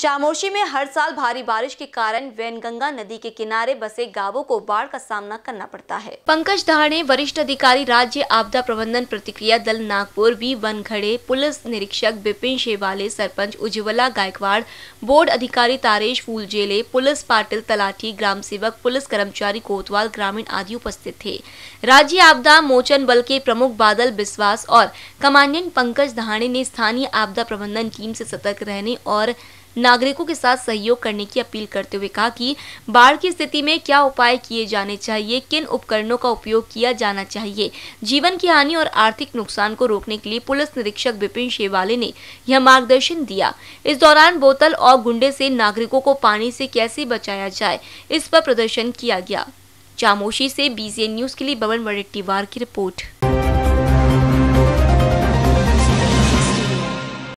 चामोशी में हर साल भारी बारिश के कारण वैनगंगा नदी के किनारे बसे गांवों को बाढ़ का सामना करना पड़ता है पंकज दहाड़े वरिष्ठ अधिकारी राज्य आपदा प्रबंधन प्रतिक्रिया दल नागपुर वी घड़े पुलिस निरीक्षक बिपिन शेवाले सरपंच उज्ज्वला गायकवाड़ बोर्ड अधिकारी तारेश फूलजेले पुलिस पाटिल तलाठी ग्राम सेवक पुलिस कर्मचारी कोतवाल ग्रामीण आदि उपस्थित थे राज्य आपदा मोचन बल के प्रमुख बादल बिस्वास और कमांडेंट पंकज धाणे ने स्थानीय आपदा प्रबंधन टीम से सतर्क रहने और नागरिकों के साथ सहयोग करने की अपील करते हुए कहा कि बाढ़ की स्थिति में क्या उपाय किए जाने चाहिए किन उपकरणों का उपयोग किया जाना चाहिए जीवन की हानि और आर्थिक नुकसान को रोकने के लिए पुलिस निरीक्षक विपिन शेवाले ने यह मार्गदर्शन दिया इस दौरान बोतल और गुंडे से नागरिकों को पानी से कैसे बचाया जाए इस पर प्रदर्शन किया गया चामोशी से बीजे न्यूज के लिए बवन वरेट्टीवार की रिपोर्ट